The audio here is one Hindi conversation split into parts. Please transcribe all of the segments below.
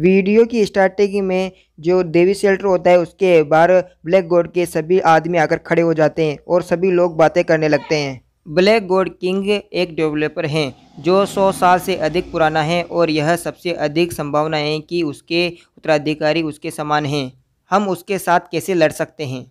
वीडियो की स्टार्टिंग में जो देवी शेल्टर होता है उसके बाहर ब्लैक गोड के सभी आदमी आकर खड़े हो जाते हैं और सभी लोग बातें करने लगते हैं ब्लैक गोड किंग एक डेवलपर हैं जो 100 साल से अधिक पुराना है और यह सबसे अधिक संभावना है कि उसके उत्तराधिकारी उसके समान हैं हम उसके साथ कैसे लड़ सकते हैं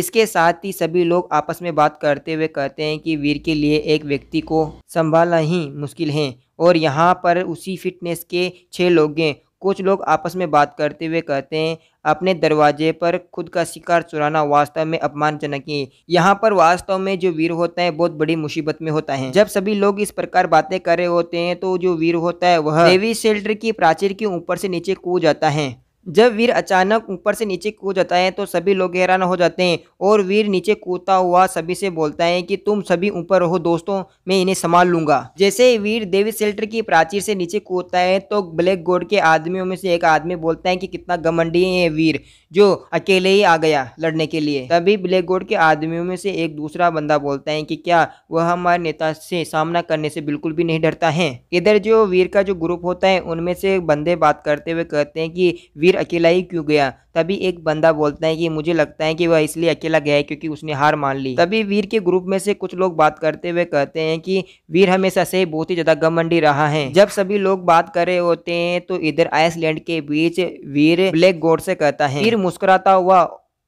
इसके साथ ही सभी लोग आपस में बात करते हुए कहते हैं कि वीर के लिए एक व्यक्ति को संभालना ही मुश्किल है और यहाँ पर उसी फिटनेस के छः लोग हैं कुछ लोग आपस में बात करते हुए कहते हैं अपने दरवाजे पर खुद का शिकार चुराना वास्तव में अपमानजनक है यहाँ पर वास्तव में जो वीर होता है बहुत बड़ी मुसीबत में होता है जब सभी लोग इस प्रकार बातें कर रहे होते हैं तो जो वीर होता है वह देवी हाँ। शेल्टर की प्राचीर के ऊपर से नीचे कूद जाता है जब वीर अचानक ऊपर से नीचे कूद जाता है तो सभी लोग हैरान हो जाते हैं और वीर नीचे कूदता हुआ सभी से बोलता है कि तुम सभी ऊपर हो दोस्तों मैं इन्हें संभाल लूंगा जैसे वीर देवी सेल्टर की प्राचीर से नीचे कूदता है तो ब्लैक गोड के आदमियों में से एक आदमी बोलता है कि कितना गमंडी है वीर जो अकेले ही आ गया लड़ने के लिए तभी ब्लैक गोड के आदमियों में से एक दूसरा बंदा बोलता है कि क्या वह हमारे नेता से सामना करने से बिल्कुल भी नहीं डरता है इधर जो वीर का जो ग्रुप होता है उनमें से बंदे बात करते हुए कहते हैं कि वीर फिर अकेला ही क्यों गया तभी एक बंदा बोलता है कि मुझे लगता है कि वह इसलिए अकेला गया है क्योंकि उसने हार मान ली तभी वीर के ग्रुप में से कुछ लोग बात करते हुए कहते हैं कि वीर हमेशा से बहुत ही ज़्यादा गमंडी रहा है जब सभी लोग बात कर रहे होते हैं तो इधर आइसलैंड के बीच वीर ब्लैक गोड से कहता है वीर मुस्कुराता हुआ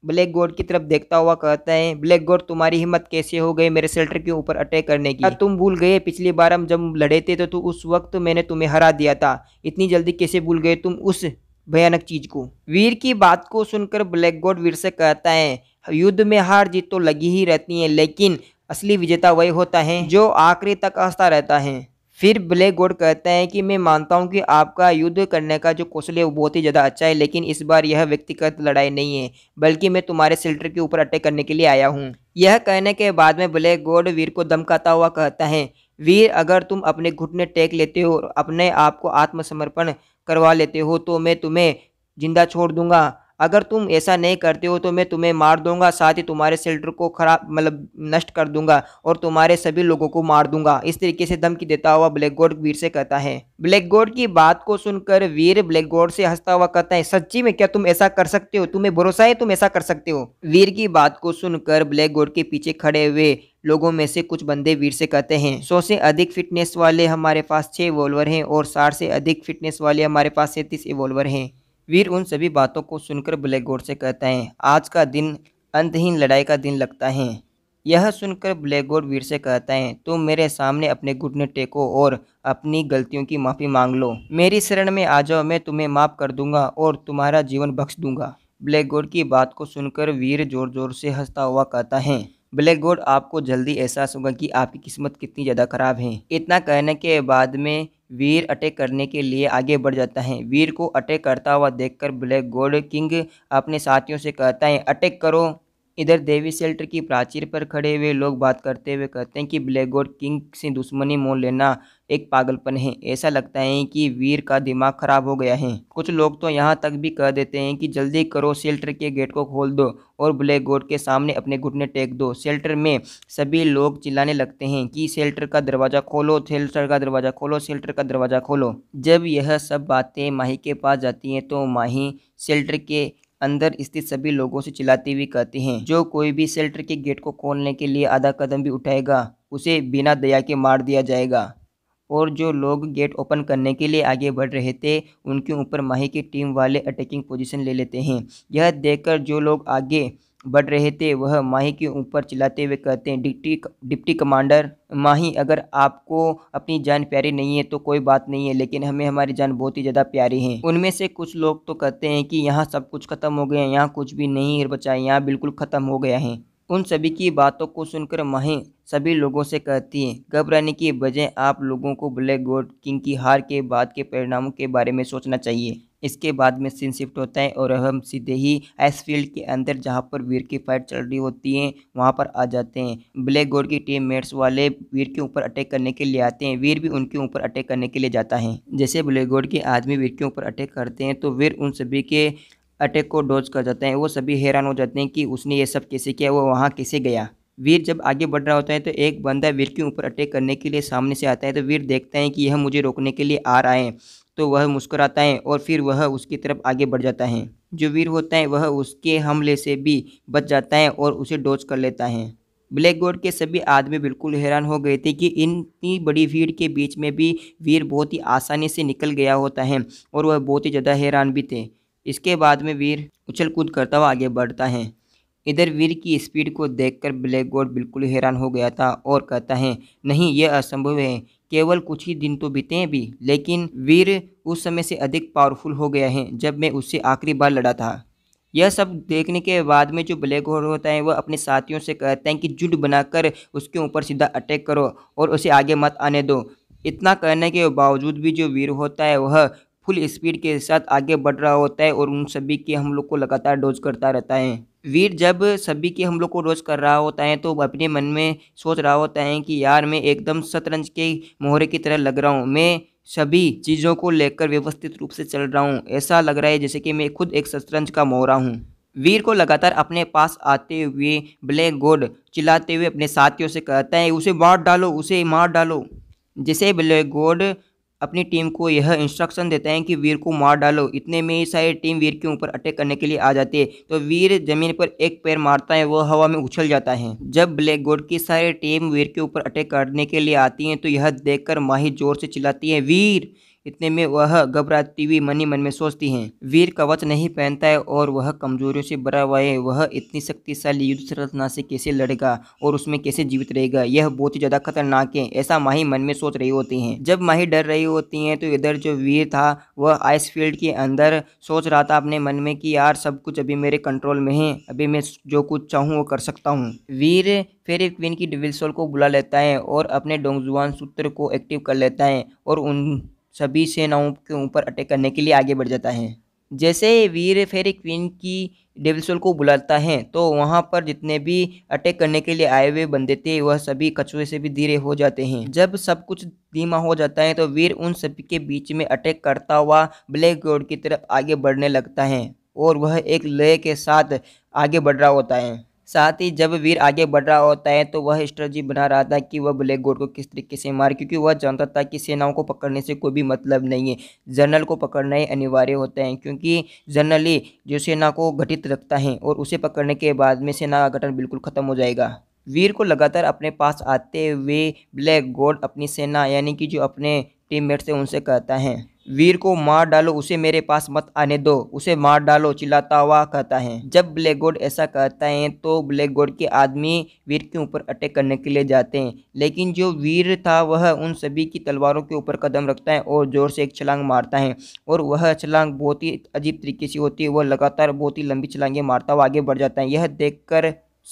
ब्लैक गोड की तरफ देखता हुआ कहता है ब्लैक गोड तुम्हारी हिम्मत कैसे हो गई मेरे सेल्टर के ऊपर अटैक करने की तुम भूल गए पिछली बार हम जब लड़े थे तो, तो उस वक्त मैंने तुम्हें हरा दिया था इतनी जल्दी कैसे भूल गए तुम उस भयानक चीज को वीर की बात को सुनकर ब्लैक गोड वीर से कहता है युद्ध में हार जीत तो लगी ही रहती है लेकिन असली विजेता वही होता है जो आखिरी तक हंसता रहता है फिर ब्लैक गॉड कहता है कि मैं मानता हूं कि आपका युद्ध करने का जो कौशल है वो बहुत ही ज़्यादा अच्छा है लेकिन इस बार यह व्यक्तिगत लड़ाई नहीं है बल्कि मैं तुम्हारे सिल्टर के ऊपर अटैक करने के लिए आया हूं। यह कहने के बाद में ब्लैक गॉड वीर को धमकाता हुआ कहता है वीर अगर तुम अपने घुटने टेक लेते हो और अपने आप को आत्मसमर्पण करवा लेते हो तो मैं तुम्हें जिंदा छोड़ दूंगा अगर तुम ऐसा नहीं करते हो तो मैं तुम्हें मार दूंगा साथ ही तुम्हारे शेल्टर को खराब मतलब नष्ट कर दूंगा और तुम्हारे सभी लोगों को मार दूंगा इस तरीके से धमकी देता हुआ ब्लैक गोड वीर से कहता है ब्लैक गोड की बात को सुनकर वीर ब्लैक गोड से हंसता हुआ कहता है सच्ची में क्या तुम ऐसा कर सकते हो तुम्हें भरोसा है तुम ऐसा कर सकते हो वीर की बात को सुनकर ब्लैक गोड के पीछे खड़े हुए लोगों में से कुछ बंदे वीर से कहते हैं सौ से अधिक फिटनेस वाले हमारे पास छः इवोल्वर हैं और साठ से अधिक फिटनेस वाले हमारे पास सैंतीस इवोल्वर हैं वीर उन सभी बातों को सुनकर ब्लैक गोड से कहता है आज का दिन अंतहीन लड़ाई का दिन लगता है यह सुनकर ब्लैक गोड वीर से कहता है तुम मेरे सामने अपने घुटने टेको और अपनी गलतियों की माफ़ी मांग लो मेरी शरण में आ जाओ मैं तुम्हें माफ़ कर दूंगा और तुम्हारा जीवन बख्श दूंगा ब्लैक गोड की बात को सुनकर वीर जोर जोर से हंसता हुआ कहता है ब्लैक बोर्ड आपको जल्दी एहसास होगा कि आपकी किस्मत कितनी ज़्यादा खराब है इतना कहने के बाद में वीर अटैक करने के लिए आगे बढ़ जाता है वीर को अटैक करता हुआ देखकर ब्लैक गोल्ड किंग अपने साथियों से कहता है अटैक करो इधर देवी सेल्टर की प्राचीर पर खड़े हुए लोग बात करते हुए कहते हैं कि ब्लैक गोड किंग से दुश्मनी मोल लेना एक पागलपन है ऐसा लगता है कि वीर का दिमाग खराब हो गया है कुछ लोग तो यहाँ तक भी कह देते हैं कि जल्दी करो सेल्टर के गेट को खोल दो और ब्लैक गोड के सामने अपने घुटने टेक दो सेल्टर में सभी लोग चिल्लाने लगते हैं कि सेल्टर का दरवाज़ा खोलो सेल्टर का दरवाज़ा खोलो सेल्टर का दरवाज़ा खोलो जब यह सब बातें माही के पास जाती हैं तो माही सेल्टर के अंदर स्थित सभी लोगों से चिल्लाती हुई कहती हैं जो कोई भी शेल्टर के गेट को खोलने के लिए आधा कदम भी उठाएगा उसे बिना दया के मार दिया जाएगा और जो लोग गेट ओपन करने के लिए आगे बढ़ रहे थे उनके ऊपर माही की टीम वाले अटैकिंग पोजीशन ले लेते हैं यह देखकर जो लोग आगे बढ़ रहे थे वह माही के ऊपर चिल्लाते हुए कहते हैं डिप्टी डिप्टी कमांडर माही अगर आपको अपनी जान प्यारी नहीं है तो कोई बात नहीं है लेकिन हमें हमारी जान बहुत ही ज़्यादा प्यारी है उनमें से कुछ लोग तो कहते हैं कि यहाँ सब कुछ खत्म हो गया है यहाँ कुछ भी नहीं बचा है यहाँ बिल्कुल ख़त्म हो गया है उन सभी की बातों को सुनकर माही सभी लोगों से कहती हैं घबराने की बजाय आप लोगों को ब्लैक गोड किंग की हार के बाद के परिणामों के बारे में सोचना चाहिए इसके बाद में सीन शिफ्ट होता है और हम सीधे ही एस फील्ड के अंदर जहाँ पर वीर की फाइट चल रही होती है वहाँ पर आ जाते हैं ब्लैक गोल्ड की टीम मेट्स वाले वीर के ऊपर अटैक करने के लिए आते हैं वीर भी उनके ऊपर अटैक करने के लिए जाता है जैसे ब्लैक गोल्ड के आदमी वीर के ऊपर अटैक करते हैं तो वीर उन सभी के अटैक को डोज कर जाते हैं वो सभी हैरान हो जाते हैं कि उसने ये सब कैसे किया वो वहाँ कैसे गया वीर जब आगे बढ़ रहा होता है तो एक बंदा वीर के ऊपर अटैक करने के लिए सामने से आता है तो वीर देखता है कि यह मुझे रोकने के लिए आ रहा है तो वह मुस्कुराता है और फिर वह उसकी तरफ आगे बढ़ जाता है जो वीर होता है वह उसके हमले से भी बच जाता है और उसे डोज कर लेता है ब्लैक गोड के सभी आदमी बिल्कुल हैरान हो गए थे कि इतनी बड़ी भीड़ के बीच में भी वीर बहुत ही आसानी से निकल गया होता है और वह बहुत ही ज़्यादा हैरान भी थे इसके बाद में वीर उछल कूद करता हुआ आगे बढ़ता है इधर वीर की स्पीड को देखकर ब्लैक गोल्ड बिल्कुल हैरान हो गया था और कहता है नहीं यह असंभव है केवल कुछ ही दिन तो बीते हैं भी लेकिन वीर उस समय से अधिक पावरफुल हो गया है जब मैं उससे आखिरी बार लड़ा था यह सब देखने के बाद में जो ब्लैक होल होता है वह अपने साथियों से कहते हैं कि जुट बनाकर उसके ऊपर सीधा अटैक करो और उसे आगे मत आने दो इतना कहने के बावजूद भी जो वीर होता है वह फुल स्पीड के साथ आगे बढ़ रहा होता है और उन सभी के हम लोग को लगातार डोज करता रहता है वीर जब सभी की हम लोग को रोज कर रहा होता है तो अपने मन में सोच रहा होता है कि यार मैं एकदम शतरंज के मोहरे की तरह लग रहा हूँ मैं सभी चीज़ों को लेकर व्यवस्थित रूप से चल रहा हूँ ऐसा लग रहा है जैसे कि मैं खुद एक शतरंज का मोहरा हूँ वीर को लगातार अपने पास आते हुए ब्लैक गोड चिल्लाते हुए अपने साथियों से कहता है उसे मार डालो उसे मार डालो जिसे ब्लैक गोड अपनी टीम को यह इंस्ट्रक्शन देता है कि वीर को मार डालो इतने में ही सारी टीम वीर के ऊपर अटैक करने के लिए आ जाती है तो वीर जमीन पर एक पैर मारता है वह हवा में उछल जाता है जब ब्लैक गोड की सारी टीम वीर के ऊपर अटैक करने के लिए आती है तो यह देखकर माही जोर से चिल्लाती है वीर इतने में वह घबराती हुई मनी मन में सोचती हैं वीर कवच नहीं पहनता है और वह कमजोरियों से भरा हुआ है वह इतनी शक्तिशाली युद्ध संरचना से कैसे लड़ेगा और उसमें कैसे जीवित रहेगा यह बहुत ही ज़्यादा खतरनाक है ऐसा माही मन में सोच रही होती है जब माही डर रही होती हैं तो इधर जो वीर था वह आइस फील्ड के अंदर सोच रहा था अपने मन में कि यार सब कुछ अभी मेरे कंट्रोल में है अभी मैं जो कुछ चाहूँ वो कर सकता हूँ वीर एक क्वीन की डिविल्सोल को बुला लेता है और अपने डोंगजुआन सूत्र को एक्टिव कर लेता है और उन सभी सेनाओं के ऊपर अटैक करने के लिए आगे बढ़ जाता है जैसे वीर फेरी क्वीन की डेविल्सोल को बुलाता है तो वहाँ पर जितने भी अटैक करने के लिए आए हुए बंदे थे वह सभी कछुए से भी धीरे हो जाते हैं जब सब कुछ धीमा हो जाता है तो वीर उन सभी के बीच में अटैक करता हुआ ब्लैक गोड की तरफ आगे बढ़ने लगता है और वह एक लय के साथ आगे बढ़ रहा होता है साथ ही जब वीर आगे बढ़ रहा होता है तो वह स्ट्रेटजी बना रहा था कि वह ब्लैक गोड को किस तरीके से मारे क्योंकि वह जानता था कि सेनाओं को पकड़ने से कोई भी मतलब नहीं है जनरल को पकड़ना ही अनिवार्य होता है क्योंकि जनरल ही जो सेना को घटित रखता है और उसे पकड़ने के बाद में सेना का गठन बिल्कुल ख़त्म हो जाएगा वीर को लगातार अपने पास आते हुए ब्लैक गोड अपनी सेना यानी कि जो अपने टीममेट्स हैं उनसे कहता है वीर को मार डालो उसे मेरे पास मत आने दो उसे मार डालो चिल्लाता हुआ कहता है जब ब्लैक गोड ऐसा कहता है तो ब्लैक गोड के आदमी वीर के ऊपर अटैक करने के लिए जाते हैं लेकिन जो वीर था वह उन सभी की तलवारों के ऊपर कदम रखता है और ज़ोर से एक छलांग मारता है और वह छलांग बहुत ही अजीब तरीके से होती है वह लगातार बहुत ही लंबी छलांगें मारता हुआ आगे बढ़ जाता है यह देख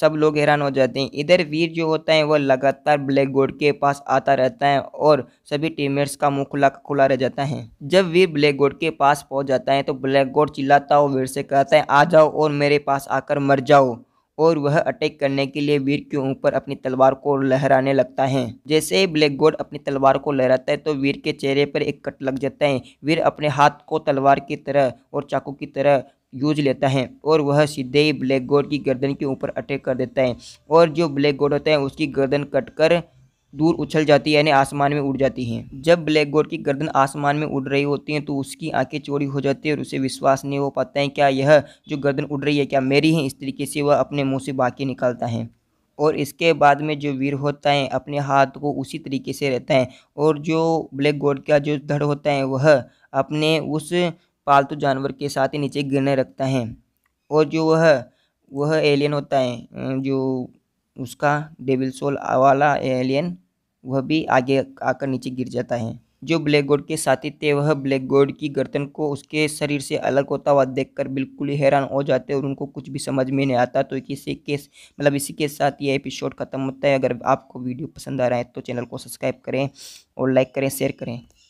सब लोग हैरान हो जाते हैं इधर वीर जो होता है वह लगातार ब्लैक गोड के पास आता रहता है और सभी टीममेट्स का मुंह खुला खुला रह जाता है जब वीर ब्लैक गोड के पास पहुंच जाता है तो ब्लैक गोड चिल्लाता हो वीर से कहता है आ जाओ और मेरे पास आकर मर जाओ और वह अटैक करने के लिए वीर के ऊपर अपनी तलवार को लहराने लगता है जैसे ही ब्लैक गोड अपनी तलवार को लहराता है तो वीर के चेहरे पर एक कट लग जाता है वीर अपने हाथ को तलवार की तरह और चाकू की तरह यूज लेता है और वह सीधे ही ब्लैक गोड की गर्दन के ऊपर अटैक कर देता है और जो ब्लैक गोड होता है उसकी गर्दन कटकर दूर उछल जाती है यानी आसमान में उड़ जाती है जब ब्लैक गोड की गर्दन आसमान में उड़ रही होती है तो उसकी आंखें चोरी हो जाती है और उसे विश्वास नहीं हो पाता है क्या यह जो गर्दन उड़ रही है क्या मेरी है इस तरीके से वह अपने मुँह से बाकी निकालता है और इसके बाद में जो वीर होता है अपने हाथ को उसी तरीके से रहता है और जो ब्लैक गोड का जो धड़ होता है वह अपने उस पालतू जानवर के साथ ही नीचे गिरने रखता है और जो वह वह एलियन होता है जो उसका डेविल सोल वाला एलियन वह भी आगे आकर नीचे गिर जाता है जो ब्लैक गोड के साथी थे वह ब्लैक गोड की गर्दन को उसके शरीर से अलग होता हुआ देखकर बिल्कुल ही हैरान हो जाते और उनको कुछ भी समझ में नहीं आता तो इसी के मतलब इसी के साथ ये एपिसोड खत्म होता है अगर आपको वीडियो पसंद आ रहा है तो चैनल को सब्सक्राइब करें और लाइक करें शेयर करें